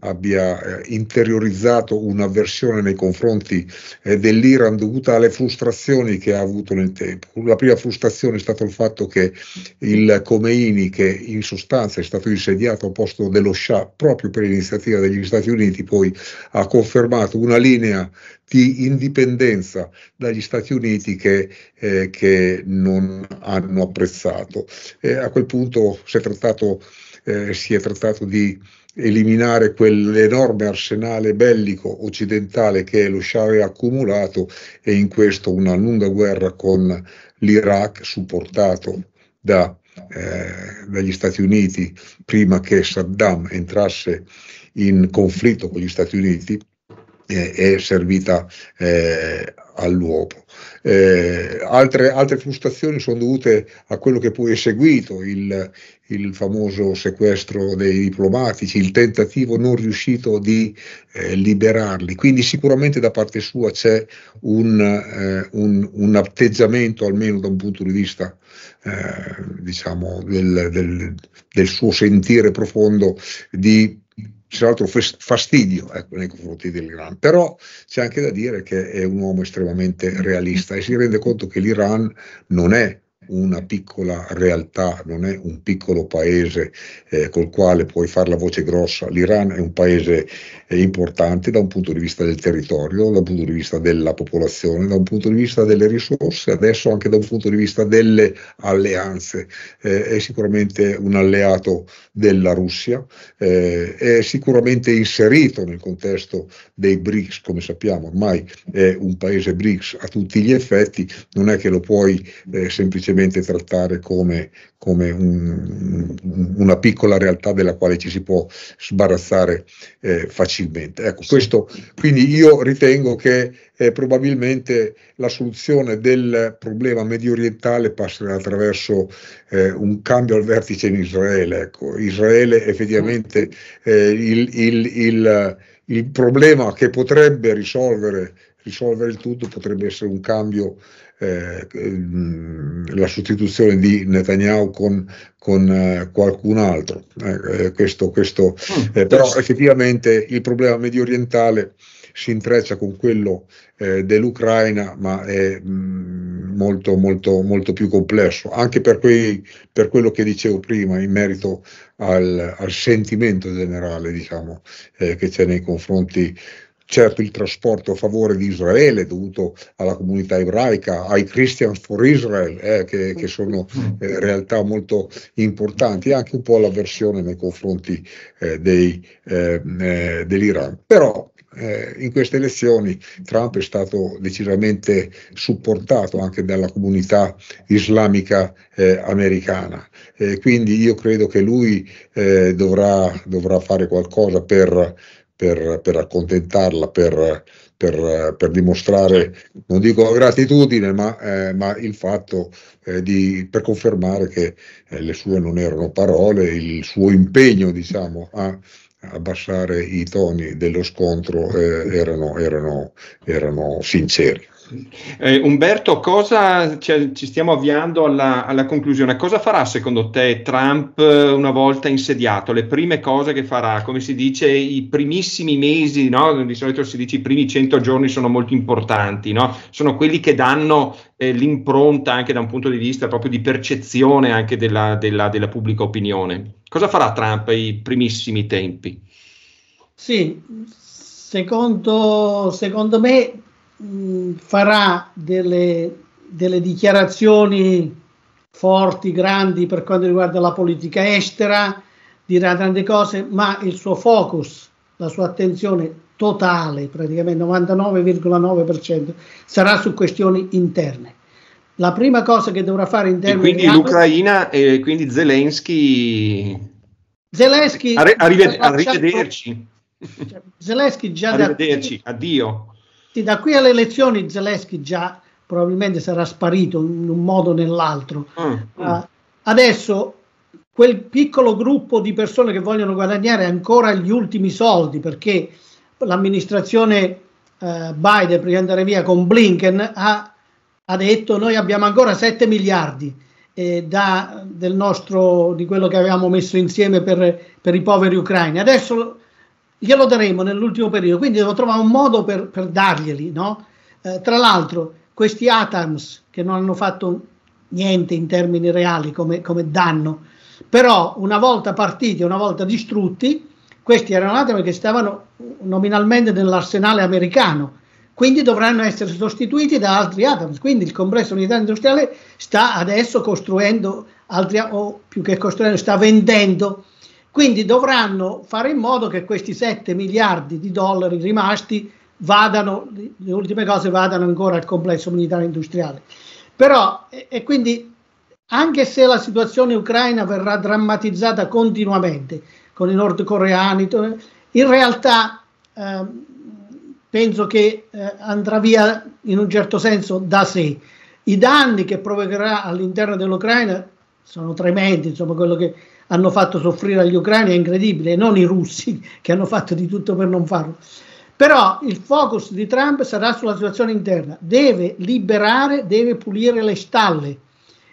abbia eh, interiorizzato un'avversione nei confronti eh, dell'Iran dovuta alle frustrazioni che ha avuto nel tempo. La prima frustrazione è stato il fatto che il Khomeini, che in sostanza è stato insediato al posto dello Shah proprio per iniziativa degli Stati Uniti, poi ha confermato una linea di indipendenza dagli Stati Uniti che, eh, che non hanno apprezzato. Eh, a quel punto si è trattato, eh, si è trattato di eliminare quell'enorme arsenale bellico occidentale che lo Shah aveva accumulato e in questo una lunga guerra con l'Iraq supportato da, eh, dagli Stati Uniti prima che Saddam entrasse in conflitto con gli Stati Uniti eh, è servita eh, all'uomo. Eh, altre, altre, frustrazioni sono dovute a quello che poi è seguito, il, il famoso sequestro dei diplomatici, il tentativo non riuscito di eh, liberarli. Quindi sicuramente da parte sua c'è un, eh, un, un, atteggiamento, almeno da un punto di vista eh, diciamo, del, del, del suo sentire profondo, di c'è l'altro fastidio ecco, nei confronti dell'Iran, però c'è anche da dire che è un uomo estremamente realista e si rende conto che l'Iran non è una piccola realtà, non è un piccolo paese eh, col quale puoi fare la voce grossa. L'Iran è un paese eh, importante da un punto di vista del territorio, da un punto di vista della popolazione, da un punto di vista delle risorse, adesso anche da un punto di vista delle alleanze. Eh, è sicuramente un alleato della Russia, eh, è sicuramente inserito nel contesto dei BRICS, come sappiamo ormai è un paese BRICS a tutti gli effetti, non è che lo puoi eh, semplicemente semplicemente trattare come, come un, una piccola realtà della quale ci si può sbarazzare eh, facilmente. Ecco, questo, quindi io ritengo che eh, probabilmente la soluzione del problema medio orientale passerà attraverso eh, un cambio al vertice in Israele. Ecco, Israele effettivamente certo. eh, il, il, il, il problema che potrebbe risolvere risolvere il tutto potrebbe essere un cambio eh, mm, la sostituzione di Netanyahu con, con eh, qualcun altro. Eh, eh questo, questo, mm, però effettivamente il problema medio orientale si intreccia con quello dell'Ucraina, ma è mh, mm, molto, molto, molto più complesso, anche per, quei, per quello che dicevo prima in merito al, al sentimento generale diciamo, che c'è nei confronti certo il trasporto a favore di Israele dovuto alla comunità ebraica, ai Christians for Israel, eh, che, che, sono eh, realtà molto importanti, anche un po' l'avversione nei confronti eh, dei, ehm, eh, dell'Iran. Però eh, in queste elezioni Trump è stato decisamente supportato anche dalla comunità islamica eh, americana, quindi io credo che lui dovrà, dovrà fare qualcosa per per, per accontentarla, per, per, per, dimostrare, non dico gratitudine, ma, eh, ma il fatto eh, di, per confermare che eh, le sue non erano parole, il suo impegno diciamo, a abbassare i toni dello scontro eh, erano, erano, erano sinceri. Eh, Umberto, cosa, cioè, ci stiamo avviando alla, alla, conclusione. Cosa farà secondo te Trump eh, una volta insediato? Le prime cose che farà, come si dice, i primissimi mesi, no? di solito si dice i primi 100 giorni sono molto importanti, no? sono quelli che danno eh, l'impronta anche da un punto di vista proprio di percezione anche della, della, della pubblica opinione. Cosa farà Trump ai primissimi tempi? Sì, secondo, secondo me Mm, farà delle, delle dichiarazioni forti, grandi per quanto riguarda la politica estera, dirà tante cose, ma il suo focus, la sua attenzione totale, praticamente 99,9%, sarà su questioni interne. La prima cosa che dovrà fare in termini e quindi di l'Ucraina e quindi Zelensky Zelensky arrivederci. Zelensky già da Arrivederci, addio. Sì, da qui alle elezioni Zelensky già probabilmente sarà sparito in un modo o nell'altro. Mm. Uh, adesso quel piccolo gruppo di persone che vogliono guadagnare ancora gli ultimi soldi perché l'amministrazione uh, Biden prima di andare via con Blinken ha, ha detto noi abbiamo ancora 7 miliardi. Eh, da, del nostro, di quello che avevamo messo insieme per, per, i poveri ucraini. Adesso glielo daremo nell'ultimo periodo, quindi devo trovare un modo per, per darglieli. No? Eh, tra l'altro, questi Atams che non hanno fatto niente in termini reali come, come danno, però una volta partiti, una volta distrutti, questi erano Atams che stavano nominalmente nell'arsenale americano, quindi dovranno essere sostituiti da altri Atams. Quindi il complesso unitario industriale sta adesso costruendo altri, o più che costruendo, sta vendendo quindi dovranno fare in modo che questi 7 miliardi di dollari rimasti vadano, le ultime cose vadano ancora al complesso militare industriale. Però, e, e quindi, anche se la situazione ucraina verrà drammatizzata continuamente con i nordcoreani, in realtà eh, penso che eh, andrà via in un certo senso da sé. I danni che provocherà all'interno dell'Ucraina sono tremendi, insomma, quello che hanno fatto soffrire agli ucraini è incredibile, non i russi che hanno fatto di tutto per non farlo. Però il focus di Trump sarà sulla situazione interna, deve liberare, deve pulire le stalle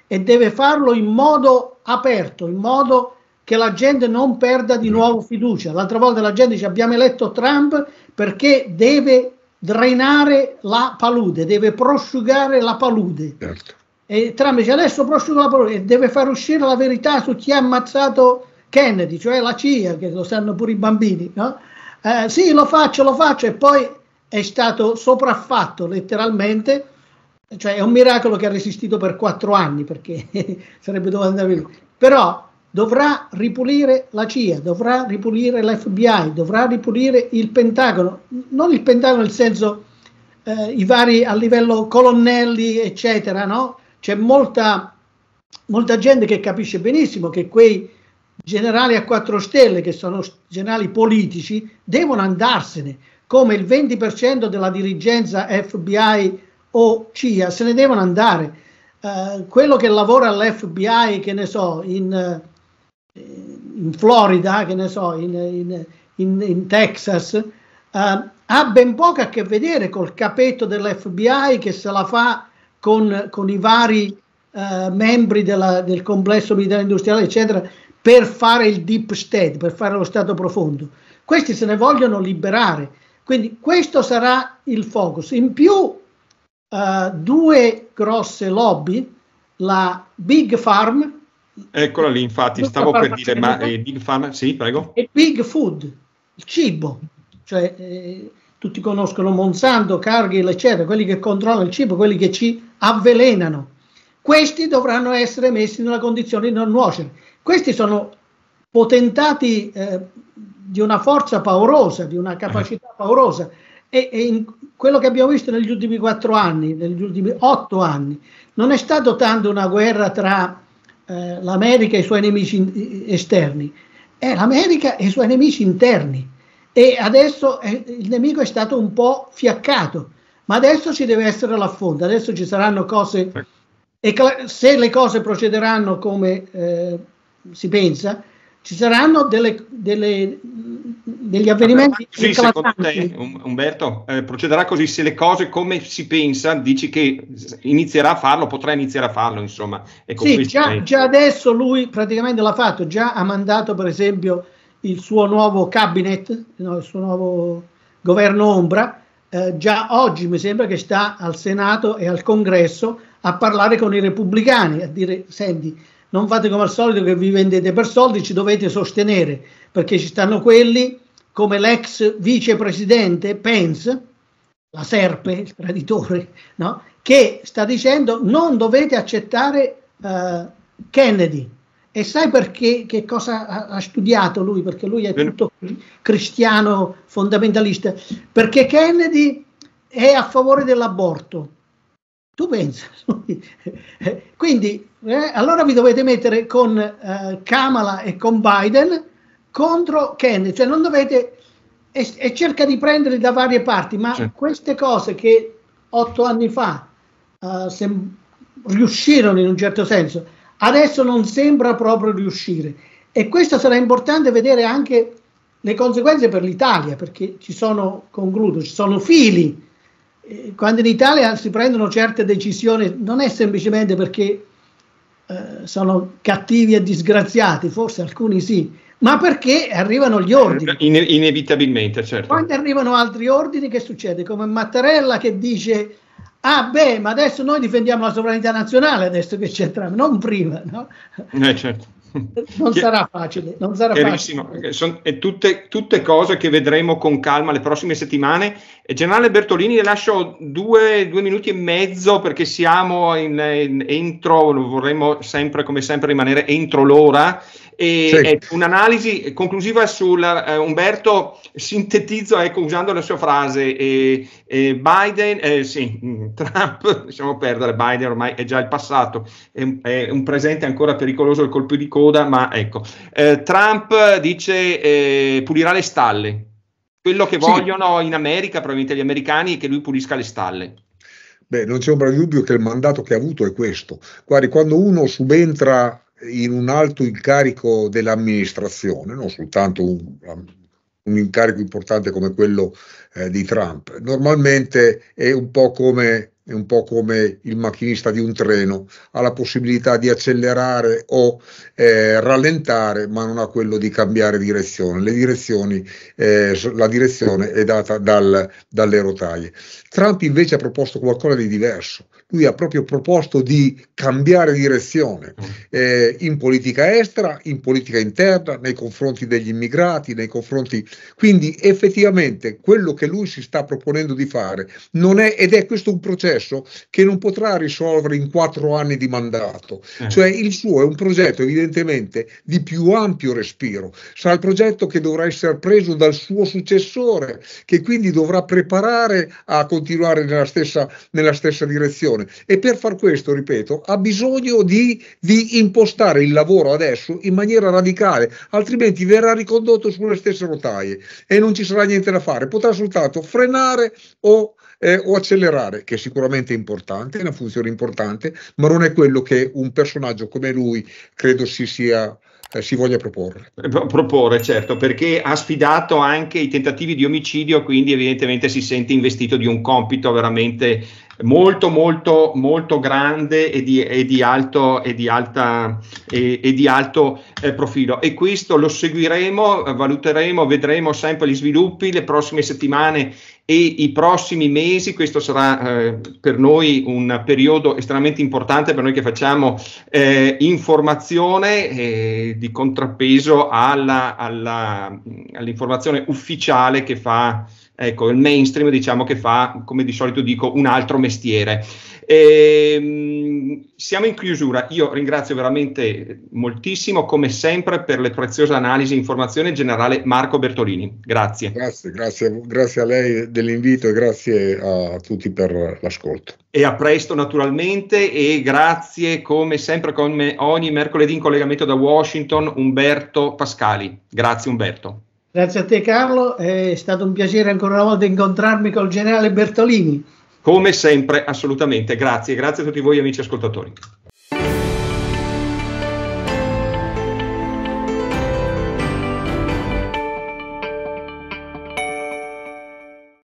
e deve farlo in modo aperto, in modo che la gente non perda di nuovo fiducia. L'altra volta la gente dice abbiamo eletto Trump perché deve drenare la palude, deve prosciugare la palude. Certo e Trump dice adesso prosciugo la parola e deve far uscire la verità su chi ha ammazzato Kennedy, cioè la CIA, che lo sanno pure i bambini, no? Eh, sì, lo faccio, lo faccio e poi è stato sopraffatto letteralmente, cioè è un miracolo che ha resistito per quattro anni perché sarebbe dovuto andare via. Però dovrà ripulire la CIA, dovrà ripulire l'FBI, dovrà ripulire il Pentagono, non il Pentagono nel senso eh, i vari a livello colonnelli, eccetera, no? C'è molta, molta gente che capisce benissimo che quei generali a quattro stelle, che sono generali politici, devono andarsene, come il 20% della dirigenza FBI o CIA se ne devono andare. Eh, quello che lavora all'FBI, che ne so, in, eh, in Florida, che ne so, in, in, in, in Texas, eh, ha ben poco a che vedere col capetto dell'FBI che se la fa con, con i vari eh, membri della, del complesso militare industriale, eccetera, per fare il deep state, per fare lo stato profondo. Questi se ne vogliono liberare. Quindi questo sarà il focus. In più, eh, due grosse lobby, la Big Farm. Eccola lì, infatti, stavo per dire, ma eh, Big Farm, sì, prego. E Big Food, il cibo, cioè eh, tutti conoscono Monsanto, Cargill, eccetera, quelli che controllano il cibo, quelli che ci avvelenano. Questi dovranno essere messi nella condizione di non nuocere. Questi sono potentati eh, di una forza paurosa, di una capacità eh. paurosa. E, e quello che abbiamo visto negli ultimi quattro anni, negli ultimi otto anni, non è stato tanto una guerra tra eh, l'America e i suoi nemici eh, esterni, è l'America e i suoi nemici interni. E adesso eh, il nemico è stato un po' fiaccato ma adesso ci deve essere l'affondo, adesso ci saranno cose, e se le cose procederanno come eh, si pensa, ci saranno delle, delle, degli avvenimenti. Vabbè, sì, secondo te, um-, Umberto, eh, procederà così se le cose come si pensa, dici che inizierà a farlo, potrà iniziare a farlo, insomma. Sì, già, già adesso lui praticamente l'ha fatto, già ha mandato per esempio il suo nuovo cabinet, no, il suo nuovo governo ombra, eh, già oggi mi sembra che sta al Senato e al Congresso a parlare con i repubblicani, a dire senti, non fate come al solito che vi vendete per soldi, ci dovete sostenere, perché ci stanno quelli come l'ex vicepresidente Pence, la serpe, il traditore, no? che sta dicendo non dovete accettare eh, Kennedy, e sai perché, che cosa ha, ha studiato lui? Perché lui è tutto cristiano fondamentalista. Perché Kennedy è a favore dell'aborto. Tu pensa. Quindi, eh, allora vi dovete mettere con eh, Kamala e con Biden contro Kennedy. Cioè, non dovete... E, e cerca di prenderli da varie parti, ma certo. queste cose che otto anni fa eh, sem- riuscirono in un certo senso adesso non sembra proprio riuscire. E questo sarà importante vedere anche le conseguenze per l'Italia, perché ci sono, concludo, ci sono fili. Eh, quando in Italia si prendono certe decisioni non è semplicemente perché eh, sono cattivi e disgraziati, forse alcuni sì, ma perché arrivano gli ordini. Ine- inevitabilmente, certo. Quando arrivano altri ordini, che succede? Come Mattarella che dice ah beh, ma adesso noi difendiamo la sovranità nazionale, adesso che c'entriamo, non prima, no? Eh, certo. Non che, sarà facile, non sarà facile. Sono tutte, tutte, cose che vedremo con calma le prossime settimane. Eh, Generale Bertolini, le lascio due, due minuti e mezzo perché siamo in, in, entro, vorremmo sempre, come sempre, rimanere entro l'ora. E sì. Un'analisi conclusiva sul eh, Umberto, sintetizzo ecco, usando la sua frase, eh, eh, Biden, sì, mm, Trump, lasciamo perdere, Biden ormai è già il passato, è, è un presente ancora pericoloso il colpo di coda, ma ecco, eh, Trump dice eh, pulirà le stalle, quello che vogliono in America, probabilmente gli americani, è che lui pulisca le stalle. Beh, non c'è ombra di dubbio che il mandato che ha avuto è questo. Guardi, quando uno subentra in un alto incarico dell'amministrazione, non soltanto un, un incarico importante come quello eh, di Trump. Normalmente è un, come, è un po' come il macchinista di un treno, ha la possibilità di accelerare o eh, rallentare, ma non ha quello di cambiare direzione. Eh, la direzione è data dal, dalle rotaie. Trump invece ha proposto qualcosa di diverso, lui ha proprio proposto di cambiare direzione mm. eh, in politica estera, in politica interna, nei confronti degli immigrati, nei confronti... Quindi effettivamente quello che lui si sta proponendo di fare non è, ed è questo un processo che non potrà risolvere in quattro anni di mandato, eh. cioè il suo è un progetto evidentemente di più ampio respiro, sarà il progetto che dovrà essere preso dal suo successore, che quindi dovrà preparare a continuare continuare nella stessa, nella stessa direzione. E per far questo, ripeto, ha bisogno di, di impostare il lavoro adesso in maniera radicale, altrimenti verrà ricondotto sulle stesse rotaie e non ci sarà niente da fare. Potrà soltanto frenare o eh, o accelerare, che è sicuramente importante, è una funzione importante, ma non è quello che un personaggio come lui credo si sia eh, si voglia proporre. Eh, proporre, certo, perché ha sfidato anche i tentativi di omicidio, quindi evidentemente si sente investito di un compito veramente molto, molto, molto grande e di, e di alto, e di alta, e, e di alto eh, profilo. E questo lo seguiremo, valuteremo, vedremo sempre gli sviluppi le prossime settimane e i prossimi mesi, questo sarà eh, per noi un periodo estremamente importante per noi che facciamo eh, informazione eh, di contrappeso alla, alla, all'informazione ufficiale che fa ecco, il mainstream, diciamo che fa, come di solito dico, un altro mestiere. E, ehm, siamo in chiusura. Io ringrazio veramente moltissimo, come sempre, per le preziose analisi e informazioni, generale Marco Bertolini. Grazie. Grazie, grazie, grazie a lei dell'invito e grazie a tutti per l'ascolto. E a presto, naturalmente, e grazie come sempre, come ogni mercoledì in collegamento da Washington, Umberto Pascali. Grazie, Umberto. Grazie a te Carlo, è stato un piacere ancora una volta incontrarmi col generale Bertolini. Come sempre, assolutamente. Grazie, grazie a tutti voi amici ascoltatori.